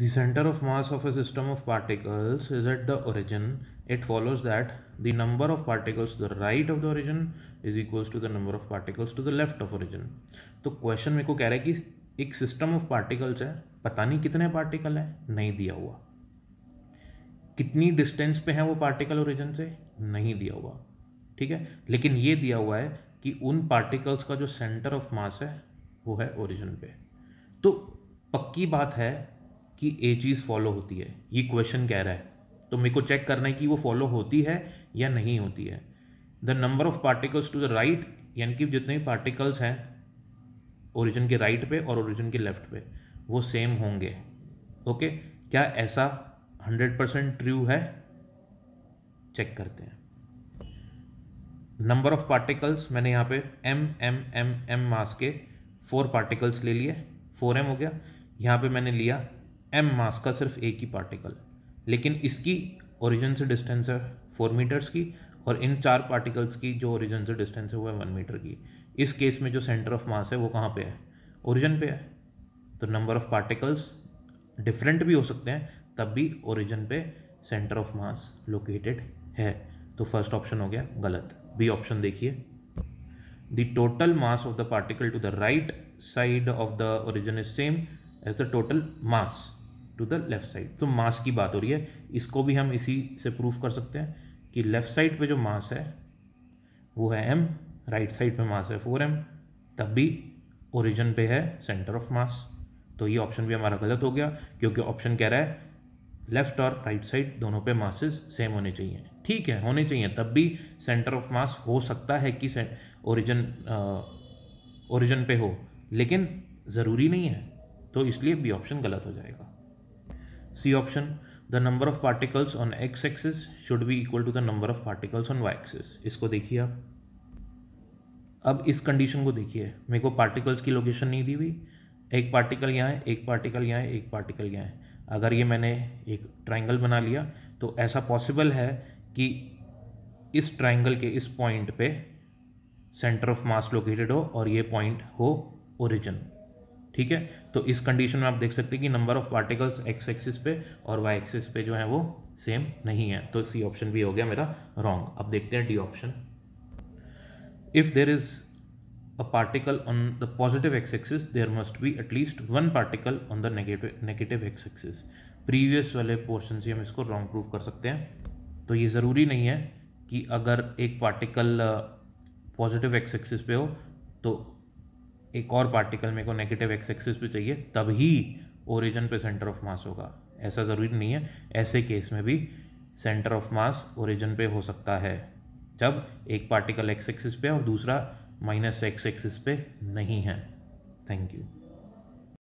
the center of mass of a system of particles is at the origin, it follows that the number of particles to the right of the origin is equals to the number of particles to the left of origin. तो question मेरे को कह रहा है कि एक system of particles है पता नहीं कितने पार्टिकल है नहीं दिया हुआ कितनी डिस्टेंस पे है वो पार्टिकल ओरिजिन से नहीं दिया हुआ ठीक है लेकिन ये दिया हुआ है कि उन पार्टिकल्स का जो सेंटर ऑफ मास है वो है ओरिजिन पे तो पक्की बात है कि ये चीज़ फॉलो होती है ये क्वेश्चन कह रहा है तो मेरे को चेक करना है कि वो फॉलो होती है या नहीं होती है the number of particles to the right यानी कि जितने भी पार्टिकल्स हैं ओरिजिन के राइट right पे और ओरिजिन के लेफ्ट पे वो सेम होंगे ओके क्या ऐसा हंड्रेड परसेंट ट्रू है चेक करते हैं नंबर ऑफ पार्टिकल्स मैंने यहाँ पे M M M M mass के फोर पार्टिकल्स ले लिए फोर एम हो गया यहाँ पे मैंने लिया एम मास का सिर्फ एक ही पार्टिकल लेकिन इसकी ओरिजिन से डिस्टेंस है फोर मीटर्स की और इन चार पार्टिकल्स की जो ओरिजिन से डिस्टेंस है वो है वन मीटर की इस केस में जो सेंटर ऑफ मास है वो कहाँ पे है ओरिजिन पे है तो नंबर ऑफ पार्टिकल्स डिफरेंट भी हो सकते हैं तब भी ओरिजिन पे सेंटर ऑफ मास लोकेटेड है तो फर्स्ट ऑप्शन हो गया गलत बी ऑप्शन देखिए the total mass of the particle to the right side of the origin is same as the total mass to the left side तो mass की बात हो रही है इसको भी हम इसी से प्रूफ कर सकते हैं कि लेफ्ट साइड पे जो मास है वो है एम राइट साइड पे मास है फोर एम तब भी ओरिजन पे है सेंटर ऑफ मास तो ये ऑप्शन भी हमारा गलत हो गया क्योंकि ऑप्शन कह रहा है लेफ्ट और राइट साइड दोनों पे मासेस सेम होने चाहिए ठीक है होने चाहिए तब भी सेंटर ऑफ मास हो सकता है कि ओरिजन ओरिजन पे हो लेकिन ज़रूरी नहीं है तो इसलिए बी ऑप्शन गलत हो जाएगा C option the number of particles on X axis should be equal to the number of particles on Y axis इसको देखिए आप अब इस कंडीशन को देखिए मेरे को पार्टिकल्स की लोकेशन नहीं दी हुई एक पार्टिकल यहाँ है एक पार्टिकल यहाँ है एक पार्टिकल यहाँ है अगर ये मैंने एक ट्राइंगल बना लिया तो ऐसा पॉसिबल है कि इस ट्राइंगल के इस पॉइंट पे सेंटर ऑफ मास लोकेटेड हो और ये पॉइंट हो ओरिजिन ठीक है तो इस कंडीशन में आप देख सकते हैं कि number of particles X axis पे और वाई एक्सिस पे जो है वो सेम नहीं है तो सी ऑप्शन भी हो गया मेरा रॉन्ग अब देखते हैं D option if there is a particle on the positive X axis there must be at least one particle on the negative X axis previous वाले पोर्शन से हम इसको रॉन्ग प्रूव कर सकते हैं तो ये जरूरी नहीं है कि अगर एक पार्टिकल पॉजिटिव एक्स एक्सिस पे हो तो एक और पार्टिकल मेरे को नेगेटिव एक्स एक्सिस पे चाहिए तभी ओरिजन पे सेंटर ऑफ मास होगा ऐसा ज़रूरी नहीं है ऐसे केस में भी सेंटर ऑफ मास ओरिजन पे हो सकता है जब एक पार्टिकल एक्स एक्सिस पे और दूसरा माइनस एक्स एक्सिस पे नहीं है थैंक यू